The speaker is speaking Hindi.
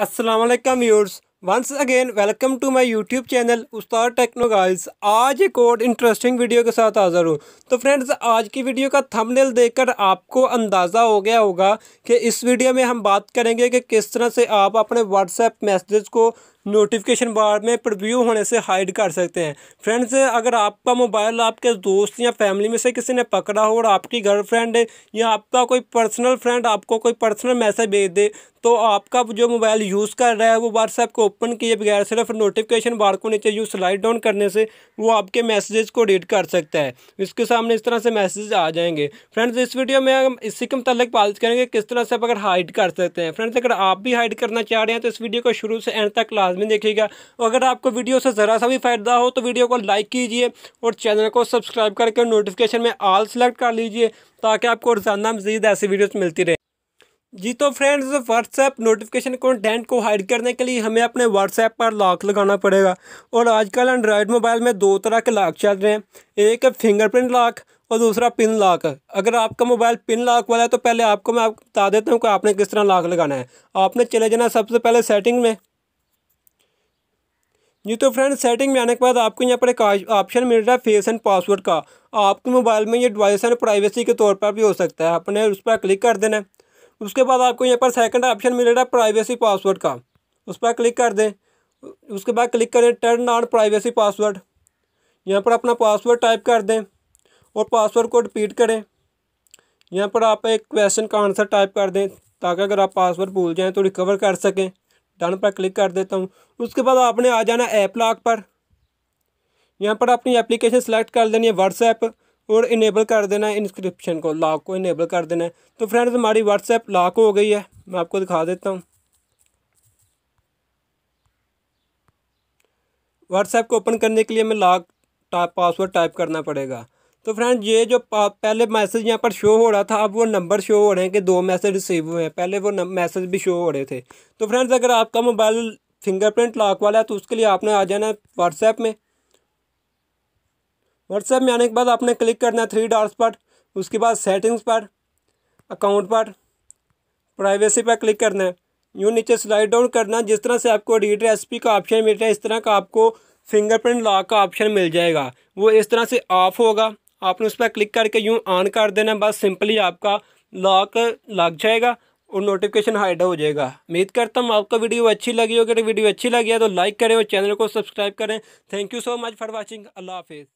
असलम यूर्स once again welcome to my YouTube channel Ustad techno आज एक और इंटरेस्टिंग वीडियो के साथ हाजिर हूँ तो फ्रेंड्स आज की वीडियो का थंबनेल देखकर आपको अंदाज़ा हो गया होगा कि इस वीडियो में हम बात करेंगे कि किस तरह से आप अपने व्हाट्सएप मैसेज को नोटिफिकेशन बार में प्रव्यू होने से हाइड कर सकते हैं फ्रेंड्स अगर आपका मोबाइल आपके दोस्त या फैमिली में से किसी ने पकड़ा हो और आपकी गर्लफ्रेंड या आपका कोई पर्सनल फ्रेंड आपको कोई पर्सनल मैसेज भेज दे तो आपका जो मोबाइल यूज़ कर रहा है वो व्हाट्सएप को ओपन किए बगैर सिर्फ नोटिफिकेशन बार को नीचे यू स्लाइड डाउन करने से वो आपके मैसेजेस को रीड कर सकता है इसके सामने इस तरह से मैसेज आ जाएंगे फ्रेंड्स इस वीडियो में हम इसी के मतलब बात करेंगे किस तरह से आप अगर हाइड कर सकते हैं फ्रेंड्स अगर आप भी हाइड करना चाह रहे हैं तो इस वीडियो को शुरू से एंड तक लाजमी देखिएगा अगर आपको वीडियो से ज़रा सा भी फ़ायदा हो तो वीडियो को लाइक कीजिए और चैनल को सब्सक्राइब करके नोटिफिकेशन में ऑल सेलेक्ट कर लीजिए ताकि आपको रोज़ाना मजीद ऐसी वीडियोज़ मिलती रहे जी तो फ्रेंड्स व्हाट्सएप नोटिफिकेशन कंटेंट को हाइड करने के लिए हमें अपने व्हाट्सएप पर लॉक लगाना पड़ेगा और आजकल एंड्रॉयड मोबाइल में दो तरह के लॉक चल रहे हैं एक फिंगरप्रिंट लॉक और दूसरा पिन लॉक अगर आपका मोबाइल पिन लॉक वाला है तो पहले आपको मैं बता देता हूँ कि आपने किस तरह लॉक लगाना है आपने चले जाना सबसे पहले सेटिंग में जी तो फ्रेंड सेटिंग में आने के बाद आपको यहाँ पर एक ऑप्शन मिल रहा है फेस एंड पासवर्ड का आपके मोबाइल में ये डिवाइस एंड प्राइवेसी के तौर पर भी हो सकता है अपने उस पर क्लिक कर देना है उसके बाद आपको यहाँ पर सेकंड ऑप्शन मिलेगा प्राइवेसी पासवर्ड का उस पर क्लिक कर दें उसके बाद क्लिक करें टर्न ऑन प्राइवेसी पासवर्ड यहाँ पर अपना पासवर्ड टाइप कर दें और पासवर्ड को रिपीट करें यहाँ पर आप एक क्वेश्चन का आंसर टाइप कर दें ताकि अगर आप पासवर्ड भूल जाएँ तो रिकवर कर सकें डन पर क्लिक कर देता हूँ उसके बाद आपने आ जाना ऐप लॉक पर यहाँ पर अपनी एप्लीकेशन सेलेक्ट कर देनी है व्हाट्सएप और इनेबल कर देना है इंस्क्रिप्शन को लॉक को इनेबल कर देना है तो फ्रेंड्स हमारी व्हाट्सएप लॉक हो गई है मैं आपको दिखा देता हूँ व्हाट्सएप को ओपन करने के लिए हमें लॉक टाइप पासवर्ड टाइप करना पड़ेगा तो फ्रेंड ये जो पहले मैसेज यहाँ पर शो हो रहा था अब वो नंबर शो हो रहे हैं कि दो मैसेज रिसीव हुए हैं पहले वो मैसेज भी शो हो रहे थे तो फ्रेंड्स अगर आपका मोबाइल फिंगरप्रिंट लॉक वाला है तो उसके लिए आपने आ जाना है व्हाट्सएप में व्हाट्सएप में आने के बाद आपने क्लिक करना है थ्री डॉट्स पर उसके बाद सेटिंग्स पर अकाउंट पर प्राइवेसी पर क्लिक करना है यूँ नीचे स्लाइड डाउन करना जिस तरह से आपको डिजिटल एस का ऑप्शन मिल रहा है इस तरह का आपको फिंगरप्रिंट लॉक का ऑप्शन मिल जाएगा वो इस तरह से ऑफ होगा आपने उस पर क्लिक करके यूँ ऑन कर देना बस सिंपली आपका लॉक लग जाएगा और नोटिफिकेशन हाइड हो जाएगा उम्मीद करता हूँ आपका वीडियो अच्छी लगी होगी अगर वीडियो अच्छी लगी है तो लाइक करें और चैनल को सब्सक्राइब करें thank you so much for watching अल्लाह हाफिज़